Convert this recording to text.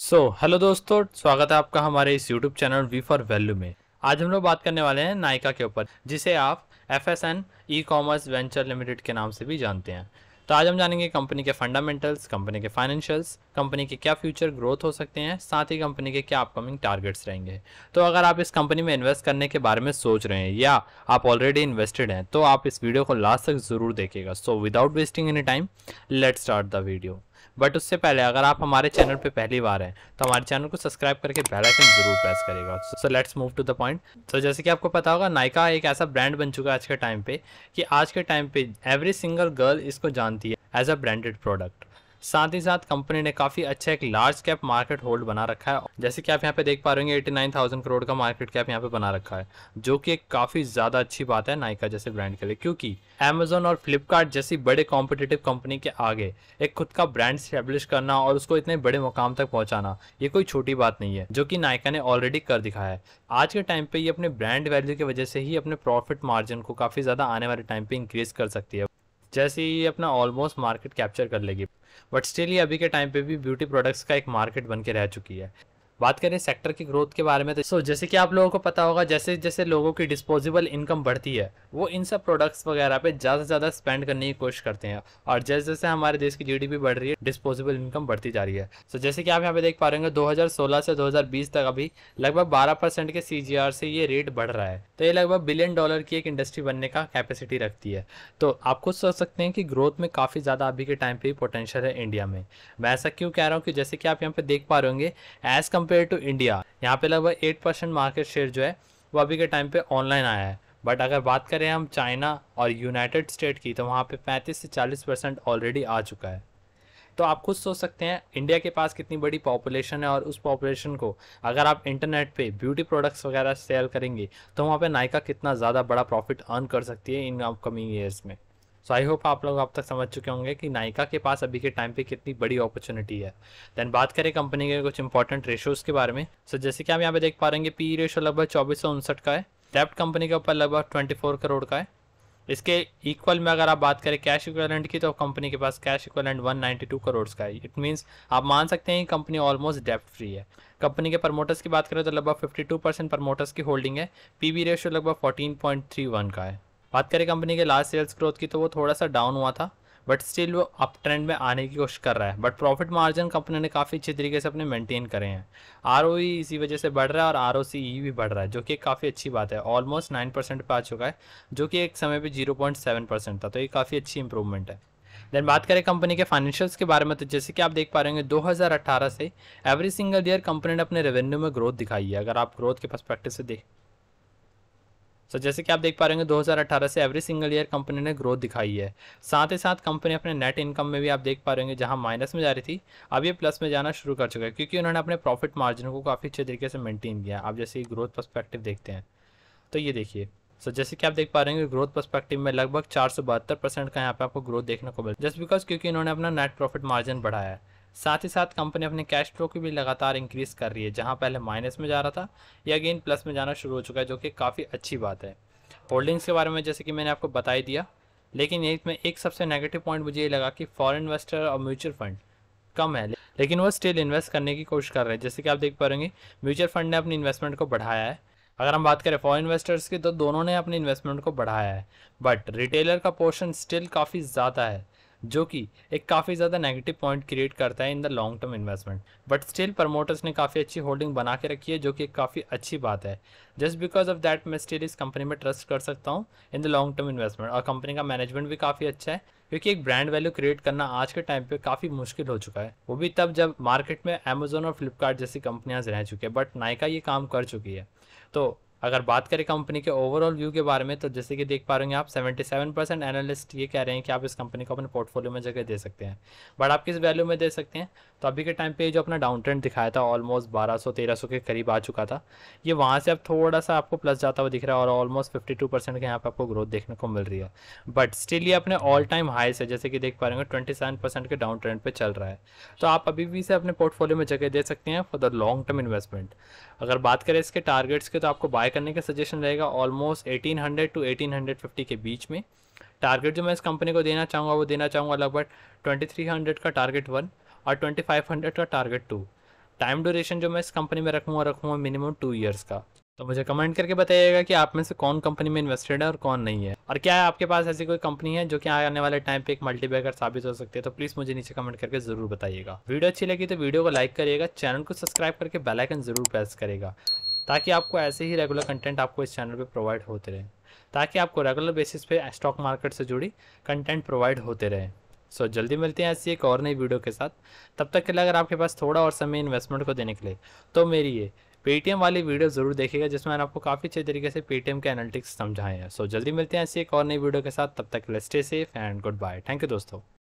सो so, hello दोस्तों स्वागत है आपका हमारे इस YouTube channel V for value में आज हम लोग बात करने वाले हैं नायका के ऊपर जिसे आप F S N e commerce venture limited के नाम से भी जानते हैं तो आज हम जानेंगे कंपनी के फंडामेंटल्स कंपनी के फाइनेंशियल्स कंपनी के क्या फ्यूचर ग्रोथ हो सकते हैं साथ ही कंपनी के क्या अपकमिंग टारगेट्स रहेंगे तो अगर आप इस कंपनी में इन्वेस्ट करने के बारे में सोच रहे हैं या आप ऑलरेडी इन्वेस्टेड हैं तो आप इस वीडियो को लास्ट तक ज़रूर देखेगा so without wasting any time let start the video but उससे पहले अगर आप हमारे चैनल पे पहली बार हैं तो हमारे चैनल को सब्सक्राइब करके बेल आइकन जरूर प्रेस करेगा so let's move to the point तो जैसे कि आपको पता होगा नायका एक ऐसा ब्रांड बन चुका है आज के टाइम पे कि आज के टाइम पे एवरी सिंगल गर्ल इसको जानती है एज अ ब्रांडेड प्रोडक्ट साथ ही साथ कंपनी ने काफी अच्छा एक लार्ज कैप मार्केट होल्ड बना रखा है जैसे कि आप यहाँ पे देख पा रहे एटी नाइन थाउजेंड करोड़ का मार्केट कैप यहाँ पे बना रखा है जो कि एक काफी ज्यादा अच्छी बात है नाइका जैसे ब्रांड के लिए क्योंकि अमेजोन और फ्लिपकार्ट जैसी बड़े कॉम्पिटेटिव कंपनी के आगे एक खुद का ब्रांड स्टेब्लिश करना और उसको इतने बड़े मुकाम तक पहुंचाना ये कोई छोटी बात नहीं है जो की नायका ने ऑलरेडी कर दिखाया है आज के टाइम पे ये अपने ब्रांड वैल्यू की वजह से ही अपने प्रॉफिट मार्जिन को काफी ज्यादा आने वाले टाइम पे इंक्रीज कर सकती है जैसे ही अपना ऑलमोस्ट मार्केट कैप्चर कर लेगी बट स्टिल ये अभी के टाइम पे भी ब्यूटी प्रोडक्ट्स का एक मार्केट बन के रह चुकी है बात करें सेक्टर की ग्रोथ के बारे में तो सो जैसे कि आप लोगों को पता होगा जैसे जैसे लोगों की डिस्पोजेबल इनकम बढ़ती है वो इन सब प्रोडक्ट्स वगैरह पे ज़्यादा से ज़्यादा स्पेंड करने की कोशिश करते हैं और जैसे जैसे हमारे देश की जीडीपी बढ़ रही है डिस्पोजेबल इनकम बढ़ती जा रही है सो जैसे कि आप यहाँ पे देख पा रहे होंगे दो से दो तक अभी लगभग बारह के सी से ये रेट बढ़ रहा है तो ये लगभग बिलियन डॉलर की एक इंडस्ट्री बनने का कैपेसिटी रखती है तो आप खुद सोच सकते हैं कि ग्रोथ में काफ़ी ज़्यादा अभी के टाइम पर पोटेंशियल है इंडिया में मैं ऐसा क्यों कह रहा हूँ कि जैसे कि आप यहाँ पर देख पा रहे होंगे एज़ कंपेयर टू इंडिया यहाँ पे लगभग एट परसेंट मार्केट शेयर जो है वो अभी के टाइम पे ऑनलाइन आया है बट अगर बात करें हम चाइना और यूनाइटेड स्टेट की तो वहाँ पे 35 से 40 परसेंट ऑलरेडी आ चुका है तो आप खुद सोच सकते हैं इंडिया के पास कितनी बड़ी पॉपुलेशन है और उस पॉपुलेशन को अगर आप इंटरनेट पे ब्यूटी प्रोडक्ट्स वगैरह सेल करेंगे तो वहाँ पे नायका कितना ज़्यादा बड़ा प्रॉफिट अर्न कर सकती है इन अपकमिंग ईयर्स में सो आई होप आप लोग अब तक समझ चुके होंगे कि नायका के पास अभी के टाइम पे कितनी बड़ी अपॉर्चुनिटी है दैन बात करें कंपनी के कुछ इंपॉर्टेंट रेशोज़ के बारे में सो so, जैसे कि आप यहाँ पे देख पा रहे हैं पी रेशो लगभग चौबीस सौ उनसठ का है डेप्ट कंपनी के ऊपर लगभग ट्वेंटी फोर करोड़ का है इसके इक्वल में अगर आप बात करें कैश इक्वलेंट की तो कंपनी के पास कैश इक्वलेंट टू करोड़ का है इट मीन्स आप मान सकते हैं कि कंपनी ऑलमोस्ट डेप्ट फ्री है कंपनी के प्रमोटर्स की बात करें तो लगभग 52 परसेंट प्रमोटर्स की होल्डिंग है पीबी रेशियो e लगभग 14.31 का है बात करें कंपनी के लास्ट सेल्स ग्रोथ की तो वो थोड़ा सा डाउन हुआ था बट स्टिल वो अप ट्रेंड में आने की कोशिश कर रहा है बट प्रॉफिट मार्जिन कंपनी ने काफ़ी अच्छे तरीके से अपने मेंटेन करे हैं आर e इसी वजह से बढ़ रहा है और आर e भी बढ़ रहा है जो कि काफ़ी अच्छी बात है ऑलमोस्ट नाइन परसेंट पर आ चुका है जो कि एक समय पर जीरो पॉइंट सेवन परसेंट था तो ये काफ़ी अच्छी इंप्रूवमेंट है देन बात करें कंपनी के फाइनेंशियल्स के बारे में तो जैसे कि आप देख पा रहे होंगे 2018 से एवरी सिंगल ईयर कंपनी ने अपने रेवेन्यू में ग्रोथ दिखाई है अगर आप ग्रोथ के परस्पेक्टिव से देख सो so, जैसे कि आप देख पा रहे होंगे 2018 से एवरी सिंगल ईयर कंपनी ने ग्रोथ दिखाई है साथ ही साथ कंपनी अपने नेट इनकम में भी आप देख पा रहे होंगे जहां माइनस में जा रही थी अब ये प्लस में जाना शुरू कर चुका है क्योंकि उन्होंने अपने प्रॉफिट मार्जिन को काफ़ी अच्छे तरीके से मेंटेन किया आप जैसे ग्रोथ परस्पेक्टिव देखते हैं तो ये देखिए सो so, जैसे कि आप देख पा रहे हैं ग्रोथ परस्पेक्टिव में लगभग चार सौ बहत्तर परसेंट का यहाँ पे आपको ग्रोथ देखने को है जस्ट बिकॉज क्योंकि इन्होंने अपना नेट प्रॉफिट मार्जिन बढ़ाया है साथ ही साथ कंपनी अपने कैश फ्लो की भी लगातार इंक्रीज कर रही है जहां पहले माइनस में जा रहा था ये अगेन प्लस में जाना शुरू हो चुका है जो कि काफ़ी अच्छी बात है होल्डिंग्स के बारे में जैसे कि मैंने आपको बता ही दिया लेकिन इसमें एक सबसे नेगेटिव पॉइंट मुझे ये लगा कि फॉरन इन्वेस्टर और म्यूचुअल फंड कम है लेकिन वो स्टिल इन्वेस्ट करने की कोशिश कर रहे हैं जैसे कि आप देख पा रहे म्यूचुअल फंड ने अपनी इन्वेस्टमेंट को बढ़ाया है अगर हम बात करें फॉरन इन्वेस्टर्स की तो दोनों ने अपने इन्वेस्टमेंट को बढ़ाया है बट रिटेलर का पोर्शन स्टिल काफ़ी ज़्यादा है जो कि एक काफ़ी ज़्यादा नेगेटिव पॉइंट क्रिएट करता है in the long term investment but still promoters ने काफ़ी अच्छी होल्डिंग बना के रखी है जो कि काफ़ी अच्छी बात है जस्ट बिकॉज ऑफ दैट मैं स्टिल इस कंपनी में ट्रस्ट कर सकता हूँ in the long term investment और कंपनी का मैनेजमेंट भी काफ़ी अच्छा है क्योंकि एक ब्रांड वैल्यू क्रिएट करना आज के टाइम पे काफ़ी मुश्किल हो चुका है वो भी तब जब मार्केट में अमेजोन और फ्लिपकार्ट जैसी कंपनियां रह चुकी है बट नायका ये काम कर चुकी है तो अगर बात करें कंपनी के ओवरऑल व्यू के बारे में तो जैसे कि देख पा रहे हैं आप 77 परसेंट एनालिस्ट ये कह रहे हैं कि आप इस कंपनी को अपने पोर्टफोलियो में जगह दे सकते हैं बट आप किस वैल्यू में दे सकते हैं तो अभी के टाइम पे जो अपना डाउन ट्रेंड दिखाया था ऑलमोस्ट 1200 सौ के करीब आ चुका था ये वहाँ से अब थोड़ा सा आपको प्लस जाता हुआ दिख रहा है और ऑलमोस्ट फिफ्टी टू परसेंट के यहाँ पर आपको ग्रोथ देखने को मिल रही है बट स्टिल ये अपने ऑल टाइम हाई से जैसे कि देख पा रहे हैं ट्वेंटी सेवन परसेंट के डाउन ट्रेंड पर चल रहा है तो आप अभी भी इसे अपने पोर्टफोलियो में जगह दे सकते हैं for the long term investment अगर बात करें इसके टारगेट्स के तो आपको बाय बाय करने का सजेशन रहेगा ऑलमोस्ट 1800 टू 1850 के बीच में टारगेट जो मैं इस कंपनी को देना चाहूँगा वो देना चाहूँगा लगभग 2300 का टारगेट वन और 2500 का टारगेट टू टाइम ड्यूरेशन जो मैं इस कंपनी में रखूँगा रखूँगा मिनिमम टू ईयर्स का तो मुझे कमेंट करके बताइएगा कि आप में से कौन कंपनी में इन्वेस्टेड है और कौन नहीं है और क्या है आपके पास ऐसी कोई कंपनी है जो कि आने वाले टाइम पे एक मल्टीबैगर साबित हो सकती है तो प्लीज़ मुझे नीचे कमेंट करके जरूर बताइएगा वीडियो अच्छी लगी तो वीडियो को लाइक करिएगा चैनल को सब्सक्राइब करके बेलाइकन जरूर प्रेस करेगा ताकि आपको ऐसे ही रेगुलर कंटेंट आपको इस चैनल पे प्रोवाइड होते रहे ताकि आपको रेगुलर बेसिस पे स्टॉक मार्केट से जुड़ी कंटेंट प्रोवाइड होते रहे सो so, जल्दी मिलते हैं ऐसी एक और नई वीडियो के साथ तब तक के लिए अगर आपके पास थोड़ा और समय इन्वेस्टमेंट को देने के लिए तो मेरी ये पेटीएम वाली वीडियो ज़रूर देखेगा जिसमें मैंने आपको काफ़ी अच्छे तरीके से पेटीएम के एनालिटिक्स समझाए हैं सो so, जल्दी मिलते हैं ऐसी एक और नई वीडियो के साथ तब तक के लिए stay safe and good bye thank you दोस्तों